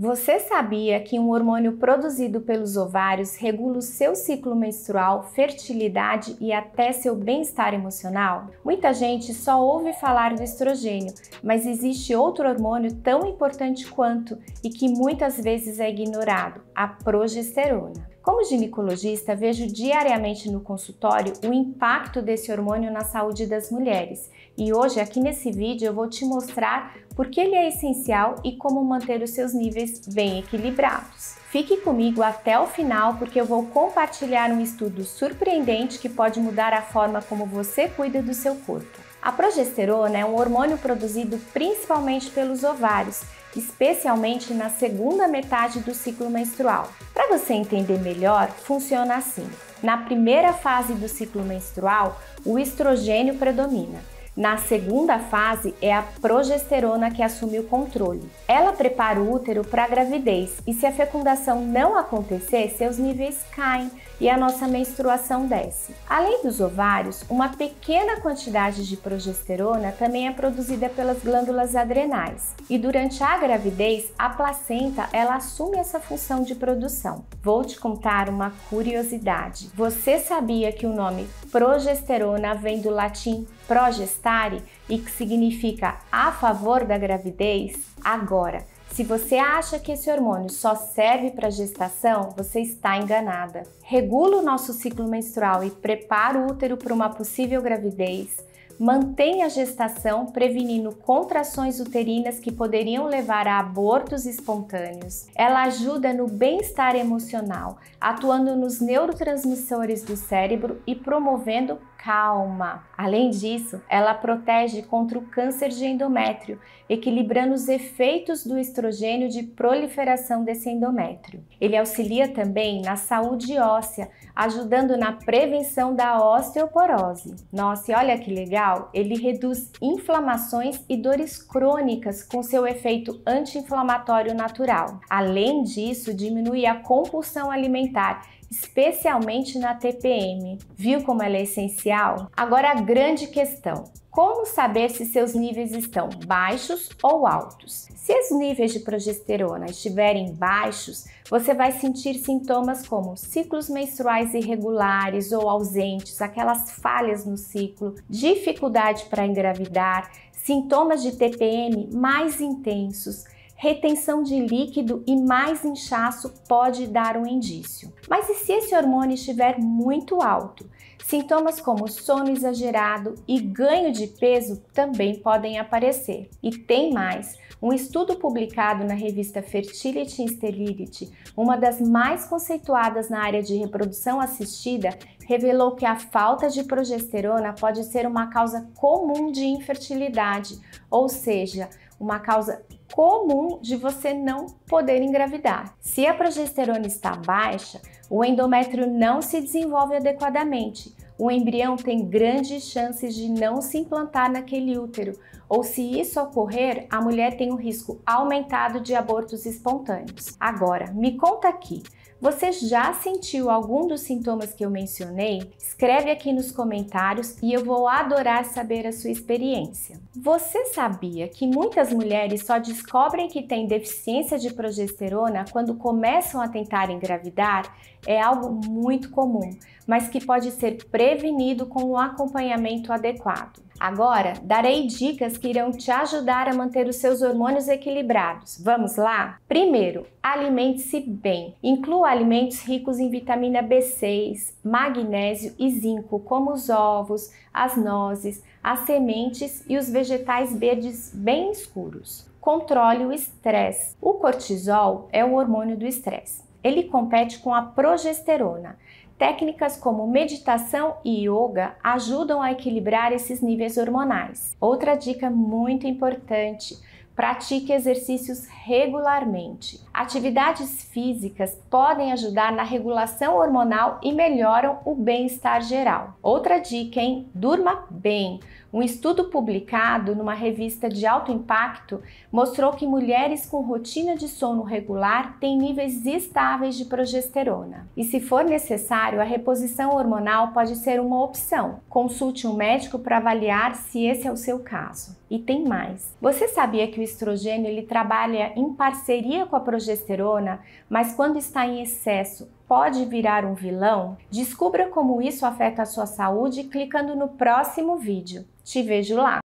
Você sabia que um hormônio produzido pelos ovários regula o seu ciclo menstrual, fertilidade e até seu bem-estar emocional? Muita gente só ouve falar do estrogênio, mas existe outro hormônio tão importante quanto e que muitas vezes é ignorado, a progesterona. Como ginecologista, vejo diariamente no consultório o impacto desse hormônio na saúde das mulheres. E hoje, aqui nesse vídeo, eu vou te mostrar por que ele é essencial e como manter os seus níveis bem equilibrados. Fique comigo até o final porque eu vou compartilhar um estudo surpreendente que pode mudar a forma como você cuida do seu corpo. A progesterona é um hormônio produzido principalmente pelos ovários especialmente na segunda metade do ciclo menstrual. Para você entender melhor, funciona assim: na primeira fase do ciclo menstrual, o estrogênio predomina na segunda fase é a progesterona que assume o controle. Ela prepara o útero para a gravidez e se a fecundação não acontecer, seus níveis caem e a nossa menstruação desce. Além dos ovários, uma pequena quantidade de progesterona também é produzida pelas glândulas adrenais. E durante a gravidez, a placenta ela assume essa função de produção. Vou te contar uma curiosidade. Você sabia que o nome progesterona vem do latim progestare e que significa a favor da gravidez, agora. Se você acha que esse hormônio só serve para gestação, você está enganada. Regula o nosso ciclo menstrual e prepara o útero para uma possível gravidez. Mantenha a gestação prevenindo contrações uterinas que poderiam levar a abortos espontâneos. Ela ajuda no bem-estar emocional, atuando nos neurotransmissores do cérebro e promovendo calma. Além disso, ela protege contra o câncer de endométrio, equilibrando os efeitos do estrogênio de proliferação desse endométrio. Ele auxilia também na saúde óssea, ajudando na prevenção da osteoporose. Nossa, e olha que legal, ele reduz inflamações e dores crônicas com seu efeito anti-inflamatório natural. Além disso, diminui a compulsão alimentar especialmente na TPM. Viu como ela é essencial? Agora a grande questão: como saber se seus níveis estão baixos ou altos? Se os níveis de progesterona estiverem baixos, você vai sentir sintomas como ciclos menstruais irregulares ou ausentes, aquelas falhas no ciclo, dificuldade para engravidar, sintomas de TPM mais intensos retenção de líquido e mais inchaço pode dar um indício. Mas e se esse hormônio estiver muito alto? Sintomas como sono exagerado e ganho de peso também podem aparecer. E tem mais: um estudo publicado na revista Fertility and Sterility, uma das mais conceituadas na área de reprodução assistida, revelou que a falta de progesterona pode ser uma causa comum de infertilidade, ou seja, uma causa comum de você não poder engravidar. Se a progesterona está baixa, o endométrio não se desenvolve adequadamente. O embrião tem grandes chances de não se implantar naquele útero, ou se isso ocorrer, a mulher tem um risco aumentado de abortos espontâneos. Agora, me conta aqui, você já sentiu algum dos sintomas que eu mencionei? Escreve aqui nos comentários e eu vou adorar saber a sua experiência. Você sabia que muitas mulheres só descobrem que têm deficiência de progesterona quando começam a tentar engravidar? É algo muito comum, mas que pode ser prevenido com um acompanhamento adequado. Agora, darei dicas que irão te ajudar a manter os seus hormônios equilibrados. Vamos lá? Primeiro, alimente-se bem. Inclua alimentos ricos em vitamina B6, magnésio e zinco, como os ovos, as nozes, as sementes e os vegetais verdes bem escuros. Controle o estresse. O cortisol é o hormônio do estresse. Ele compete com a progesterona. Técnicas como meditação e yoga ajudam a equilibrar esses níveis hormonais. Outra dica muito importante: pratique exercícios regularmente. Atividades físicas podem ajudar na regulação hormonal e melhoram o bem-estar geral. Outra dica, hein? Durma bem. Um estudo publicado numa revista de alto impacto mostrou que mulheres com rotina de sono regular têm níveis estáveis de progesterona. E se for necessário, a reposição hormonal pode ser uma opção. Consulte um médico para avaliar se esse é o seu caso. E tem mais. Você sabia que o estrogênio ele trabalha em parceria com a progesterona, mas quando está em excesso pode virar um vilão? Descubra como isso afeta a sua saúde clicando no próximo vídeo. Te vejo lá!